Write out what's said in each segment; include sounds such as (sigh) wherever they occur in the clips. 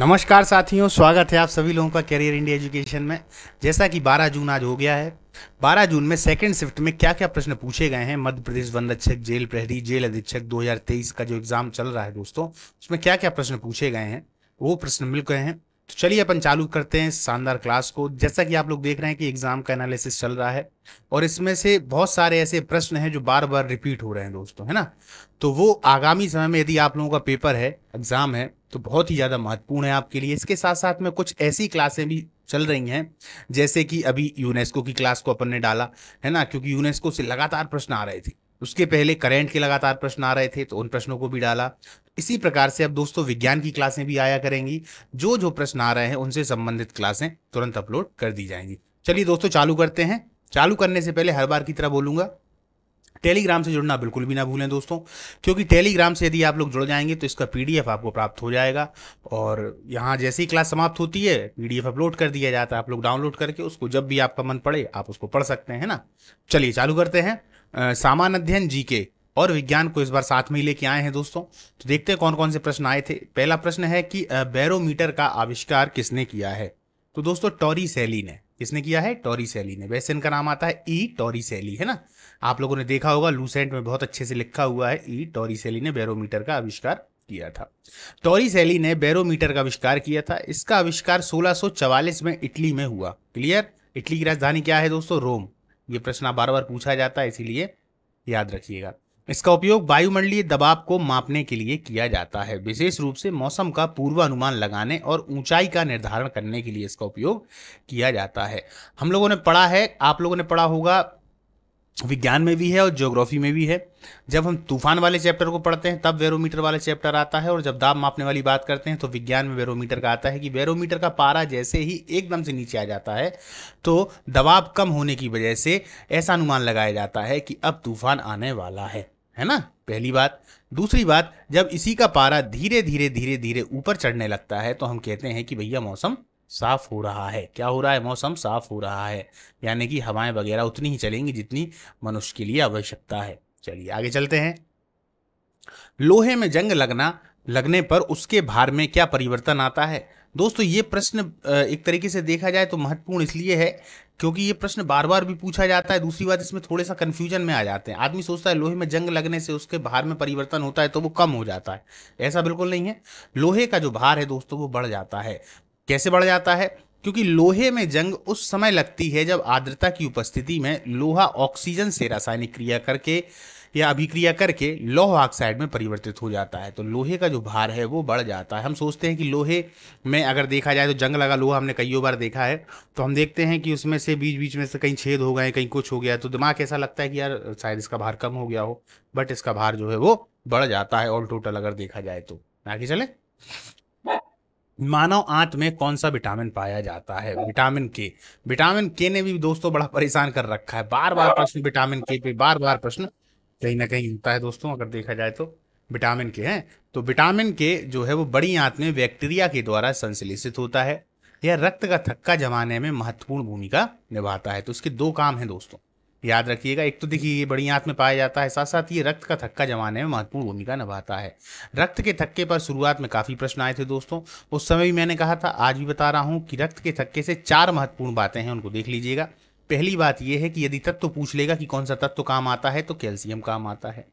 नमस्कार साथियों स्वागत है आप सभी लोगों का कैरियर इंडिया एजुकेशन में जैसा कि 12 जून आज हो गया है 12 जून में सेकंड शिफ्ट में क्या क्या प्रश्न पूछे गए हैं मध्य प्रदेश वन रक्षक जेल प्रहरी जेल अधीक्षक 2023 का जो एग्जाम चल रहा है दोस्तों उसमें क्या क्या प्रश्न पूछे गए हैं वो प्रश्न मिल गए हैं तो चलिए अपन चालू करते हैं शानदार क्लास को जैसा कि आप लोग देख रहे हैं कि एग्जाम का एनालिसिस चल रहा है और इसमें से बहुत सारे ऐसे प्रश्न हैं जो बार बार रिपीट हो रहे हैं दोस्तों है ना तो वो आगामी समय में यदि आप लोगों का पेपर है एग्जाम है तो बहुत ही ज़्यादा महत्वपूर्ण है आपके लिए इसके साथ साथ में कुछ ऐसी क्लासें भी चल रही हैं जैसे कि अभी यूनेस्को की क्लास को अपन ने डाला है ना क्योंकि यूनेस्को से लगातार प्रश्न आ रहे थे उसके पहले करेंट के लगातार प्रश्न आ रहे थे तो उन प्रश्नों को भी डाला इसी प्रकार से अब दोस्तों विज्ञान की क्लासें भी आया करेंगी जो जो प्रश्न आ रहे हैं उनसे संबंधित क्लासें तुरंत अपलोड कर दी जाएंगी चलिए दोस्तों चालू करते हैं चालू करने से पहले हर बार की तरह बोलूंगा टेलीग्राम से जुड़ना बिल्कुल भी ना भूलें दोस्तों क्योंकि टेलीग्राम से यदि आप लोग जुड़ जाएंगे तो इसका पीडीएफ आपको प्राप्त हो जाएगा और यहाँ जैसे ही क्लास समाप्त होती है पीडीएफ अपलोड कर दिया जाता है आप लोग डाउनलोड करके उसको जब भी आपका मन पड़े आप उसको पढ़ सकते हैं ना चलिए चालू करते हैं सामान्य अध्ययन जी और विज्ञान को इस बार साथ में ही लेके आए हैं दोस्तों तो देखते हैं कौन कौन से प्रश्न आए थे पहला प्रश्न है कि बैरोमीटर का आविष्कार किसने किया है तो दोस्तों टॉरी सैली ने किसने किया है टॉरी सैली ने वैसे इनका नाम आता है ई टॉरी सैली है ना आप लोगों ने देखा होगा लूसेंट में बहुत अच्छे से लिखा हुआ है ई टॉरी सैली ने बैरोमीटर का आविष्कार किया था टॉरी सैली ने बैरोमीटर का आविष्कार किया था इसका आविष्कार सोलह में इटली में हुआ क्लियर इटली की राजधानी क्या है दोस्तों रोम ये प्रश्न बार बार पूछा जाता है इसीलिए याद रखिएगा इसका उपयोग वायुमंडलीय दबाव को मापने के लिए किया जाता है विशेष रूप से मौसम का पूर्वानुमान लगाने और ऊंचाई का निर्धारण करने के लिए इसका उपयोग किया जाता है हम लोगों ने पढ़ा है आप लोगों ने पढ़ा होगा विज्ञान में भी है और ज्योग्राफी में भी है जब हम तूफान वाले चैप्टर को पढ़ते हैं तब वेरोमीटर वाला चैप्टर आता है और जब दाब मापने वाली बात करते हैं तो विज्ञान में वेरोमीटर का आता है कि वेरोमीटर का पारा जैसे ही एकदम से नीचे आ जाता है तो दबाव कम होने की वजह से ऐसा अनुमान लगाया जाता है कि अब तूफान आने वाला है है ना पहली बात दूसरी बात जब इसी का पारा धीरे धीरे धीरे धीरे ऊपर चढ़ने लगता है तो हम कहते हैं कि भैया मौसम साफ हो रहा है क्या हो रहा है मौसम साफ हो रहा है यानी कि हवाएं वगैरह उतनी ही चलेंगी जितनी मनुष्य के लिए आवश्यकता है चलिए आगे चलते हैं लोहे में जंग लगना लगने पर उसके भार में क्या परिवर्तन आता है दोस्तों ये प्रश्न एक तरीके से देखा जाए तो महत्वपूर्ण इसलिए है क्योंकि ये प्रश्न बार बार भी पूछा जाता है दूसरी बात इसमें थोड़े सा कन्फ्यूजन में आ जाते हैं आदमी सोचता है लोहे में जंग लगने से उसके भार में परिवर्तन होता है तो वो कम हो जाता है ऐसा बिल्कुल नहीं है लोहे का जो भार है दोस्तों वो बढ़ जाता है कैसे बढ़ जाता है क्योंकि लोहे में जंग उस समय लगती है जब आर्द्रता की उपस्थिति में लोहा ऑक्सीजन से रासायनिक क्रिया करके या अभिक्रिया करके लौह ऑक्साइड में परिवर्तित हो जाता है तो लोहे का जो भार है वो बढ़ जाता है हम सोचते हैं कि लोहे में अगर देखा जाए तो जंग लगा लोहा हमने कईयों बार देखा है तो हम देखते हैं कि उसमें से बीच बीच में से कहीं छेद हो गए कहीं कुछ हो गया तो दिमाग ऐसा लगता है कि यार शायद इसका भार कम हो गया हो बट इसका भार जो है वो बढ़ जाता है ऑल टोटल अगर देखा जाए तो आगे चले मानव आंत में कौन सा विटामिन पाया जाता है विटामिन के विटामिन के ने भी दोस्तों बड़ा परेशान कर रखा है बार बार प्रश्न विटामिन के पे बार बार प्रश्न कहीं ना कहीं होता है दोस्तों अगर देखा जाए तो विटामिन के हैं तो विटामिन के जो है वो बड़ी आंत में बैक्टीरिया के द्वारा संश्लेषित होता है यह रक्त का थक्का जमाने में महत्वपूर्ण भूमिका निभाता है तो इसके दो काम हैं दोस्तों याद रखिएगा एक तो देखिए ये बड़ी आंत में पाया जाता है साथ साथ ये रक्त का थक्का जमाने में महत्वपूर्ण भूमिका निभाता है रक्त के थक्के पर शुरुआत में काफ़ी प्रश्न आए थे दोस्तों उस समय भी मैंने कहा था आज भी बता रहा हूँ कि रक्त के थक्के से चार महत्वपूर्ण बातें हैं उनको देख लीजिएगा पहली बात यह है कि यदि तत्व तो पूछ लेगा कि कौन सा तत्व तो काम आता है तो कैल्शियम काम आता है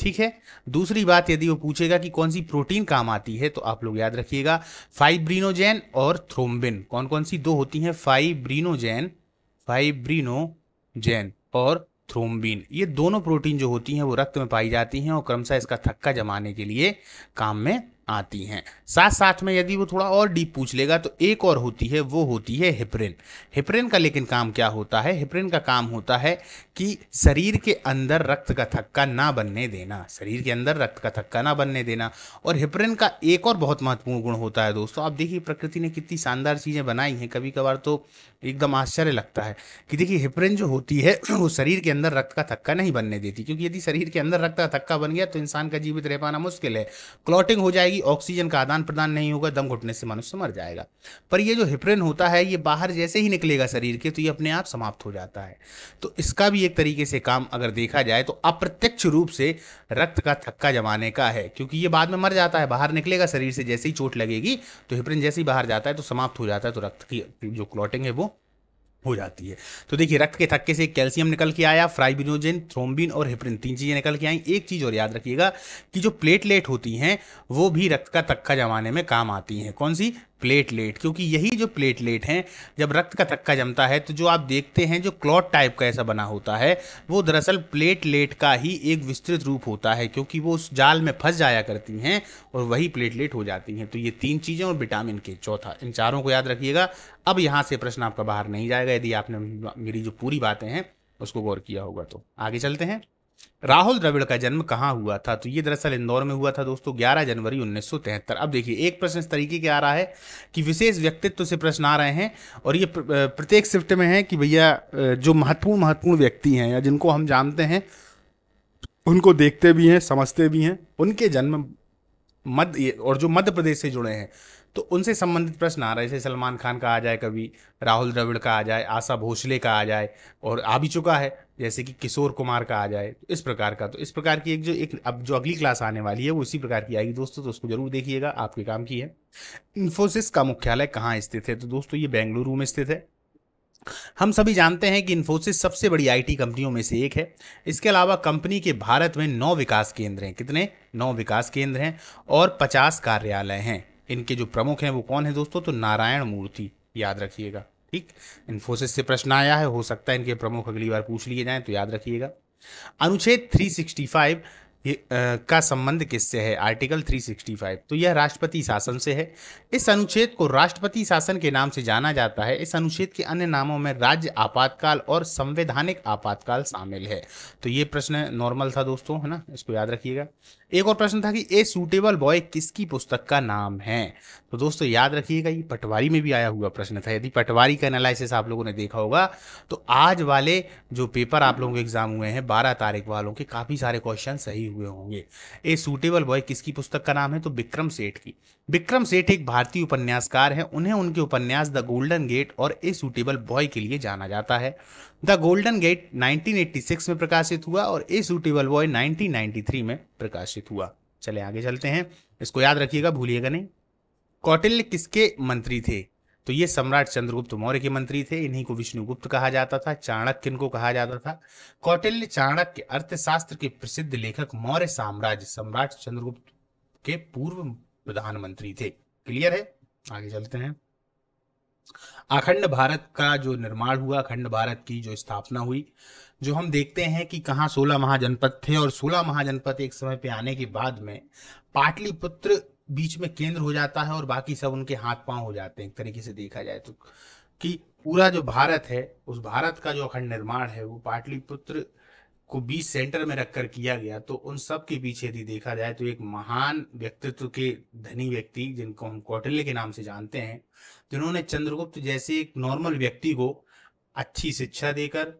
ठीक है दूसरी बात यदि वो पूछेगा कि कौन सी प्रोटीन काम आती है तो आप लोग याद रखिएगा फाइब्रीनोजेन और थ्रोम्बिन कौन कौन सी दो होती हैं फाइब्रीनोजेन फाइब्रीनोजेन और थ्रोम्बिन ये दोनों प्रोटीन जो होती हैं वो रक्त में पाई जाती हैं और क्रमशः इसका थक्का जमाने के लिए काम में आती हैं साथ साथ में यदि वो थोड़ा और डीप पूछ लेगा तो एक और होती है वो होती है हिप्रेन हिप्रेन का लेकिन काम क्या होता है हिप्रेन का काम होता है कि शरीर के अंदर रक्त का थक्का ना बनने देना शरीर के अंदर रक्त का थक्का ना बनने देना और हिप्रेन का एक और बहुत महत्वपूर्ण गुण होता है दोस्तों आप देखिए प्रकृति ने कितनी शानदार चीज़ें बनाई हैं कभी कभार तो एकदम आश्चर्य लगता है कि देखिए हिप्रेन जो होती है वो शरीर के अंदर रक्त का थक्का नहीं बनने देती क्योंकि यदि शरीर के अंदर रक्त का थक्का बन गया तो इंसान का जीवित रह पाना मुश्किल है क्लॉटिंग हो जाएगी जाएगी ऑक्सीजन का आदान प्रदान नहीं होगा दम घुटने से मनुष्य मर जाएगा पर ये जो हिप्रेन होता है ये बाहर जैसे ही निकलेगा शरीर के तो ये अपने आप समाप्त हो जाता है तो इसका भी एक तरीके से काम अगर देखा जाए तो अप्रत्यक्ष रूप से रक्त का थक्का जमाने का है क्योंकि ये बाद में मर जाता है बाहर निकलेगा शरीर से जैसे ही चोट लगेगी तो हिप्रेन जैसे ही बाहर जाता है तो समाप्त हो जाता है तो रक्त की जो क्लॉटिंग है वो हो जाती है तो देखिए रक्त के थक्के से कैल्शियम निकल के आया फ्राइबिनोजेन थ्रोम्बिन और हिप्रिन तीन चीज़ें निकल के आई एक चीज़ और याद रखिएगा कि जो प्लेटलेट होती हैं वो भी रक्त का थक्का जमाने में काम आती हैं कौन सी प्लेटलेट क्योंकि यही जो प्लेटलेट हैं जब रक्त का थक्का जमता है तो जो आप देखते हैं जो क्लॉट टाइप का ऐसा बना होता है वो दरअसल प्लेटलेट का ही एक विस्तृत रूप होता है क्योंकि वो उस जाल में फंस जाया करती हैं और वही प्लेटलेट हो जाती हैं तो ये तीन चीज़ें और विटामिन के चौथा इन चारों को याद रखिएगा अब यहाँ से प्रश्न आपका बाहर नहीं जाएगा यदि आपने मेरी जो पूरी बातें हैं उसको गौर किया होगा तो आगे चलते हैं राहुल द्रविड़ का जन्म कहाँ हुआ था तो ये दरअसल इंदौर में हुआ था दोस्तों 11 जनवरी उन्नीस अब देखिए एक प्रश्न इस तरीके के आ रहा है कि विशेष व्यक्तित्व से प्रश्न आ रहे हैं और ये प्रत्येक शिफ्ट में है कि भैया जो महत्वपूर्ण महत्वपूर्ण व्यक्ति हैं या जिनको हम जानते हैं उनको देखते भी हैं समझते भी हैं उनके जन्म मध्य और जो मध्य प्रदेश से जुड़े हैं तो उनसे संबंधित प्रश्न आ रहे है जैसे सलमान खान का आ जाए कभी राहुल द्रविड़ का आ जाए आशा भोसले का आ जाए और आ भी चुका है जैसे कि किशोर कुमार का आ जाए तो इस प्रकार का तो इस प्रकार की एक जो एक अब जो अगली क्लास आने वाली है वो इसी प्रकार की आएगी दोस्तों तो उसको जरूर देखिएगा आपके काम की है इन्फोसिस का मुख्यालय कहाँ स्थित है तो दोस्तों ये बेंगलुरु में स्थित है हम सभी जानते हैं कि इन्फोसिस सबसे बड़ी आईटी कंपनियों में से एक है इसके अलावा कंपनी के भारत में नौ विकास केंद्र हैं कितने नौ विकास केंद्र हैं और पचास कार्यालय हैं इनके जो प्रमुख हैं वो कौन है दोस्तों तो नारायण मूर्ति याद रखिएगा ठीक इन्फोसिस से प्रश्न आया है हो सकता है इनके प्रमुख अगली बार पूछ लिए जाएं तो याद रखिएगा अनुच्छेद 365 ये, आ, का संबंध किससे है आर्टिकल 365 तो यह राष्ट्रपति शासन से है इस अनुच्छेद को राष्ट्रपति शासन के नाम से जाना जाता है इस अनुच्छेद के अन्य नामों में राज्य आपातकाल और संवैधानिक आपातकाल शामिल है तो ये प्रश्न नॉर्मल था दोस्तों है ना इसको याद रखिएगा एक और प्रश्न था कि ए सूटेबल बॉय किसकी पुस्तक का नाम है तो दोस्तों याद रखिएगा ये पटवारी में भी आया हुआ प्रश्न था यदि पटवारी का एनालिसिस आप लोगों ने देखा होगा तो आज वाले जो पेपर आप लोगों के एग्जाम हुए हैं बारह तारीख वालों के काफ़ी सारे क्वेश्चन सही हुए होंगे ए सूटेबल बॉय किसकी पुस्तक का नाम है तो विक्रम सेठ की विक्रम सेठ एक भारतीय उपन्यासकार हैं उन्हें उनके उपन्यास द गोल्डन गेट और ए सूटेबल बॉय के लिए जाना जाता है द गोल्डन गेट 1986 में प्रकाशित हुआ और ए सूटेबल बॉय 1993 में प्रकाशित हुआ चले आगे चलते हैं इसको याद रखिएगा भूलिएगा नहीं कौटिल्य किसके मंत्री थे तो ये सम्राट चंद्रगुप्त मौर्य के मंत्री थे इन्हीं को विष्णुगुप्त कहा जाता था चाणक्य इनको कहा जाता था कौटिल्य चाणक्य अर्थशास्त्र के प्रसिद्ध लेखक मौर्य साम्राज्य सम्राट चंद्रगुप्त के पूर्व प्रधानमंत्री थे क्लियर है आगे चलते हैं अखंड भारत का जो निर्माण हुआ अखंड भारत की जो स्थापना हुई जो हम देखते हैं कि कहाँ सोलह महाजनपद थे और सोलह महाजनपद एक समय पे आने के बाद में पाटलिपुत्र बीच में केंद्र हो जाता है और बाकी सब उनके हाथ पांव हो जाते हैं एक तरीके से देखा जाए तो कि पूरा जो भारत है उस भारत का जो अखंड निर्माण है वो पाटलिपुत्र को बीच सेंटर में रखकर किया गया तो उन सब के पीछे यदि देखा जाए तो एक महान व्यक्तित्व के धनी व्यक्ति जिनको हम कौटिल्य के नाम से जानते हैं जिन्होंने तो चंद्रगुप्त जैसे एक नॉर्मल व्यक्ति को अच्छी शिक्षा देकर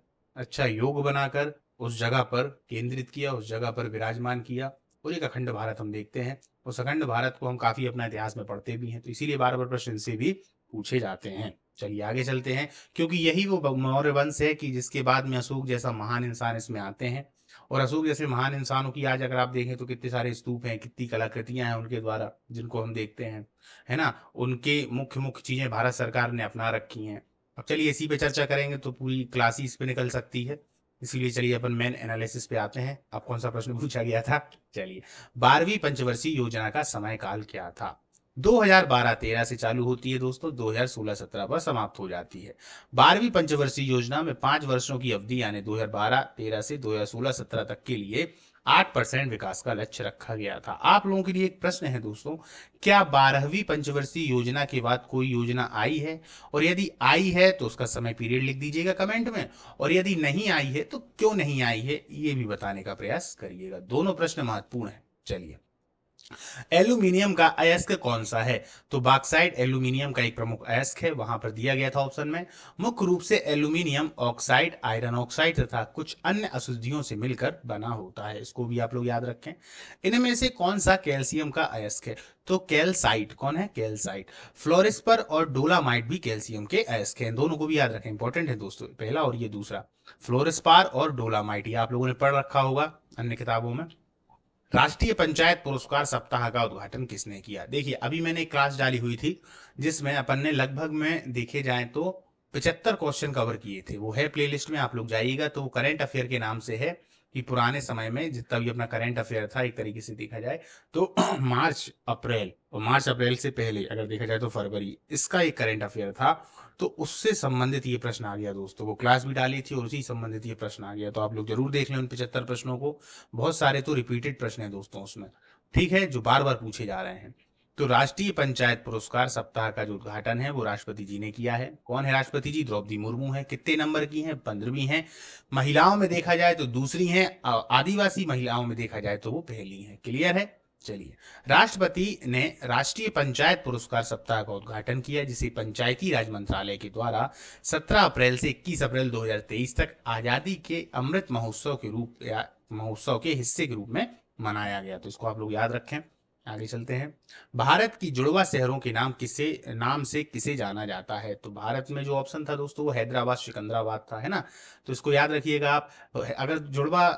अच्छा योग बनाकर उस जगह पर केंद्रित किया उस जगह पर विराजमान किया और एक अखंड भारत हम देखते हैं उस अखंड भारत को हम काफी अपना इतिहास में पढ़ते भी हैं तो इसीलिए बार बार प्रश्न से भी पूछे जाते हैं चलिए आगे चलते हैं क्योंकि यही वो मौर्य वंश है कि जिसके बाद में अशोक जैसा महान इंसान इसमें आते हैं और अशोक जैसे महान इंसानों की आज अगर आप देखें तो कितने सारे स्तूप हैं कितनी कलाकृतियां हैं उनके द्वारा जिनको हम देखते हैं है ना उनके मुख्य मुख्य चीजें भारत सरकार ने अपना रखी हैं अब चलिए इसी पे चर्चा करेंगे तो पूरी क्लास ही इस पर निकल सकती है इसीलिए चलिए अपन मेन एनालिसिस पे आते हैं आप कौन सा प्रश्न पूछा गया था चलिए बारहवीं पंचवर्षीय योजना का समय काल क्या था 2012-13 से चालू होती है दोस्तों 2016-17 पर समाप्त हो जाती है बारहवीं पंचवर्षीय योजना में पांच वर्षों की अवधि यानी 2012-13 से 2016-17 तक के लिए आठ परसेंट विकास का लक्ष्य रखा गया था आप लोगों के लिए एक प्रश्न है दोस्तों क्या बारहवीं पंचवर्षीय योजना के बाद कोई योजना आई है और यदि आई है तो उसका समय पीरियड लिख दीजिएगा कमेंट में और यदि नहीं आई है तो क्यों नहीं आई है ये भी बताने का प्रयास करिएगा दोनों प्रश्न महत्वपूर्ण है चलिए एल्यूमिनियम का अयस्क कौन सा है तो बाक्साइड एल्यूमिनियम का एक प्रमुख अयस्क है वहां पर दिया गया था ऑप्शन में मुख्य रूप से एल्यूमिनियम ऑक्साइड आयरन ऑक्साइड तथा कुछ अन्य अशुद्धियों से मिलकर बना होता है इसको भी आप लोग याद रखें इनमें से कौन सा कैल्सियम का अयस्क है तो कैल्साइट कौन है कैल्साइट फ्लोरिस्पर और डोलामाइट भी कैल्सियम के अयस्क हैं दोनों को भी याद रखें इंपॉर्टेंट है दोस्तों पहला और ये दूसरा फ्लोरिस्पार और डोलामाइट ये आप लोगों ने पढ़ रखा होगा अन्य किताबों में राष्ट्रीय पंचायत पुरस्कार सप्ताह का उद्घाटन किसने किया देखिए अभी मैंने क्लास डाली हुई थी जिसमें अपन ने लगभग में देखे जाए तो पिछहत्तर क्वेश्चन कवर किए थे वो है प्लेलिस्ट में आप लोग जाइएगा तो करंट करेंट अफेयर के नाम से है कि पुराने समय में जितना भी अपना करंट अफेयर था एक तरीके से देखा जाए तो (clears throat) मार्च अप्रैल और मार्च अप्रैल से पहले अगर देखा जाए तो फरवरी इसका एक करंट अफेयर था तो उससे संबंधित ये प्रश्न आ गया दोस्तों वो क्लास भी डाली थी और उसी संबंधित ये प्रश्न आ गया तो आप लोग जरूर देख लें उन पिछहत्तर प्रश्नों को बहुत सारे तो रिपीटेड प्रश्न है दोस्तों उसमें ठीक है जो बार बार पूछे जा रहे हैं तो राष्ट्रीय पंचायत पुरस्कार सप्ताह का जो उद्घाटन है वो राष्ट्रपति जी ने किया है कौन है राष्ट्रपति जी द्रौपदी मुर्मू है कितने नंबर की हैं पंद्रहवीं हैं महिलाओं में देखा जाए तो दूसरी हैं आदिवासी महिलाओं में देखा जाए तो वो पहली हैं क्लियर है चलिए राष्ट्रपति ने राष्ट्रीय पंचायत पुरस्कार सप्ताह का उद्घाटन किया जिसे पंचायती राज मंत्रालय के द्वारा 17 अप्रैल से 21 अप्रैल 2023 तक आजादी के अमृत महोत्सव के रूप या महोत्सव के हिस्से के रूप में मनाया गया तो इसको आप लोग याद रखें आगे चलते हैं भारत की जुड़वा शहरों के नाम किसे नाम से किसे जाना जाता है तो भारत में जो ऑप्शन था दोस्तों वो हैदराबाद सिकंदराबाद था है ना तो इसको याद रखिएगा आप अगर जुड़वा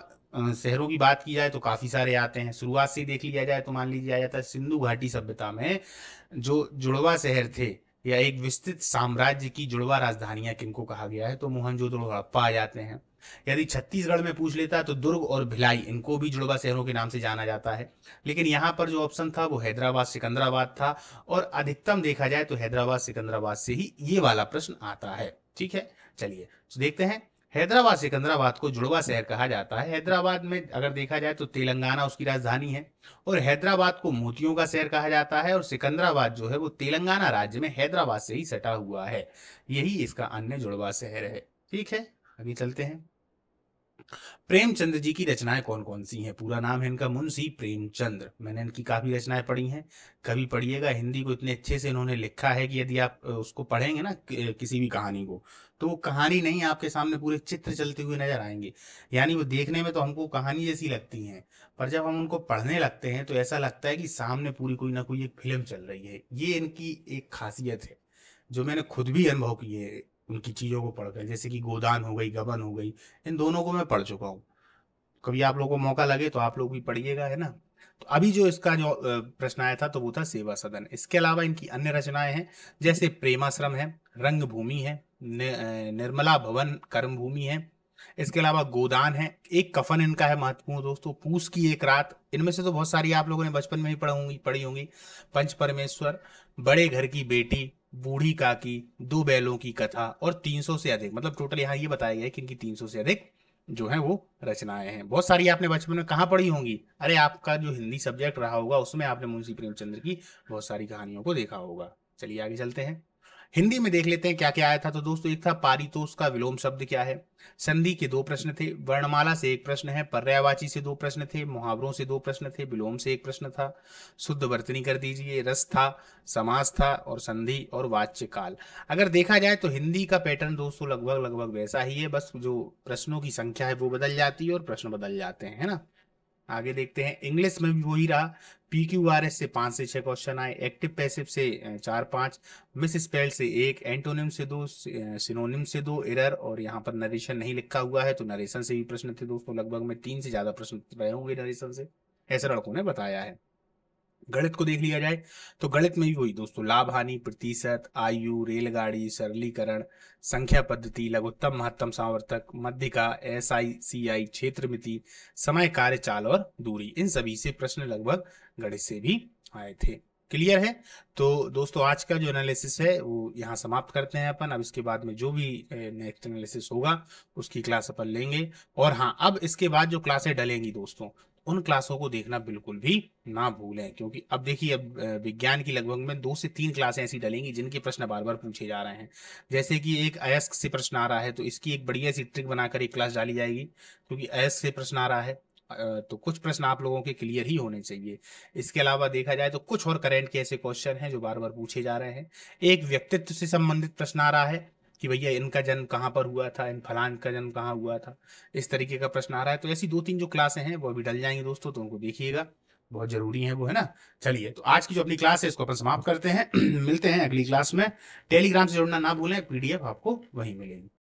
शहरों की बात की जाए तो काफी सारे आते हैं शुरुआत से देख लिया जाए तो मान लीजिए आ जाता है सिंधु घाटी सभ्यता में जो जुड़वा शहर थे या एक विस्तृत साम्राज्य की जुड़वा राजधानियां किनको कहा गया है तो मोहनजोदड़ो हड़प्पा आ जाते हैं यदि छत्तीसगढ़ में पूछ लेता तो दुर्ग और भिलाई इनको भी जुड़वा शहरों के नाम से जाना जाता है लेकिन यहाँ पर जो ऑप्शन था वो हैदराबाद सिकंदराबाद था और अधिकतम देखा जाए तो हैदराबाद सिकंदराबाद से ही ये वाला प्रश्न आता है ठीक है चलिए तो देखते हैं हैदराबाद सिकंदराबाद को जुड़वा शहर कहा जाता है हैदराबाद में अगर देखा जाए तो तेलंगाना उसकी राजधानी है और हैदराबाद को मोतियों का शहर कहा जाता है और सिकंदराबाद जो है वो तेलंगाना राज्य में हैदराबाद से ही सटा हुआ है यही इसका अन्य जुड़वा शहर है ठीक है अभी चलते हैं प्रेमचंद जी की रचनाएं कौन कौन सी हैं पूरा नाम है इनका मुंशी प्रेमचंद मैंने इनकी काफ़ी रचनाएं पढ़ी हैं कभी पढ़िएगा हिंदी को इतने अच्छे से इन्होंने लिखा है कि यदि आप उसको पढ़ेंगे ना किसी भी कहानी को तो वो कहानी नहीं आपके सामने पूरे चित्र चलते हुए नजर आएंगे यानी वो देखने में तो हमको कहानी जैसी लगती हैं पर जब हम उनको पढ़ने लगते हैं तो ऐसा लगता है कि सामने पूरी कोई ना कोई एक फिल्म चल रही है ये इनकी एक खासियत है जो मैंने खुद भी अनुभव किए है उनकी चीज़ों को पढ़कर जैसे कि गोदान हो गई गबन हो गई इन दोनों को मैं पढ़ चुका हूँ कभी आप लोगों को मौका लगे तो आप लोग भी पढ़िएगा है ना तो अभी जो इसका जो प्रश्न आया था तो वो था सेवा सदन इसके अलावा इनकी अन्य रचनाएं हैं जैसे प्रेमाश्रम है रंगभूमि है निर्मला भवन कर्मभूमि है इसके अलावा गोदान है एक कफन इनका है महत्वपूर्ण दोस्तों पूस की एक रात इनमें से तो बहुत सारी आप लोगों ने बचपन में ही पढ़ होंगी पढ़ी होंगी पंच परमेश्वर बड़े घर की बेटी बूढ़ी काकी दो बैलों की कथा और 300 से अधिक मतलब टोटल यहाँ ये बताया गया है कि इनकी 300 से अधिक जो है वो रचनाएं हैं बहुत सारी आपने बचपन में कहाँ पढ़ी होंगी अरे आपका जो हिंदी सब्जेक्ट रहा होगा उसमें आपने मुंशी प्रेमचंद्र की बहुत सारी कहानियों को देखा होगा चलिए आगे चलते हैं हिंदी में देख लेते हैं क्या क्या आया था तो दोस्तों एक था पारितोष का विलोम शब्द क्या है संधि के दो प्रश्न थे वर्णमाला से एक प्रश्न है पर्यावाची से दो प्रश्न थे मुहावरों से दो प्रश्न थे विलोम से एक प्रश्न था शुद्ध वर्तनी कर दीजिए रस था समास था और संधि और वाच्य काल अगर देखा जाए तो हिंदी का पैटर्न दोस्तों लगभग लगभग वैसा ही है बस जो प्रश्नों की संख्या है वो बदल जाती है और प्रश्न बदल जाते हैं है ना आगे देखते हैं इंग्लिश में भी वही रहा पी क्यू आर एस से पांच से छह क्वेश्चन आए एक्टिव पैसिव से चार पांच मिस स्पेल से एक एंटोनिम से दो सिनोनिम से दो एरर और यहाँ पर नरेशन नहीं लिखा हुआ है तो नरेशन से भी प्रश्न थे दोस्तों लगभग में तीन से ज्यादा प्रश्न रहे होंगे नरेशन से ऐसे लड़कों ने बताया है गणित को देख लिया जाए तो गणित में भी वही दोस्तों लाभ हानि प्रतिशत आयु रेलगाड़ी सरलीकरण संख्या पद्धति लघुत्तम महत्तम सावर्तक मध्यिका एस आई सी आई क्षेत्र मिति समय चाल और दूरी इन सभी से प्रश्न लगभग गणित से भी आए थे क्लियर है तो दोस्तों आज का जो एनालिसिस है वो यहाँ समाप्त करते हैं अपन अब इसके बाद में जो भी नेक्स्ट एनालिसिस होगा उसकी क्लास अपन लेंगे और हाँ अब इसके बाद जो क्लासे डलेंगी दोस्तों उन क्लासों को देखना बिल्कुल भी ना भूलें क्योंकि अब देखिए अब विज्ञान की लगभग में दो से तीन क्लासें ऐसी डलेंगी जिनके प्रश्न बार बार पूछे जा रहे हैं जैसे कि एक अयस्क से प्रश्न आ रहा है तो इसकी एक बढ़िया सी ट्रिक बनाकर एक क्लास डाली जाएगी क्योंकि अयस्क से प्रश्न आ रहा है तो कुछ प्रश्न आप लोगों के क्लियर ही होने चाहिए इसके अलावा देखा जाए तो कुछ और करेंट के ऐसे क्वेश्चन हैं जो बार बार पूछे जा रहे हैं एक व्यक्तित्व से संबंधित प्रश्न आ रहा है कि भैया इनका जन्म कहाँ पर हुआ था इन फलान का जन्म कहाँ हुआ था इस तरीके का प्रश्न आ रहा है तो ऐसी दो तीन जो क्लासे हैं वो अभी डल जाएंगी दोस्तों तो उनको देखिएगा बहुत जरूरी है वो है ना चलिए तो आज की जो अपनी क्लास है इसको अपन समाप्त करते हैं (clears throat) मिलते हैं अगली क्लास में टेलीग्राम से जुड़ना ना भूलें पीडीएफ आपको वहीं मिलेगी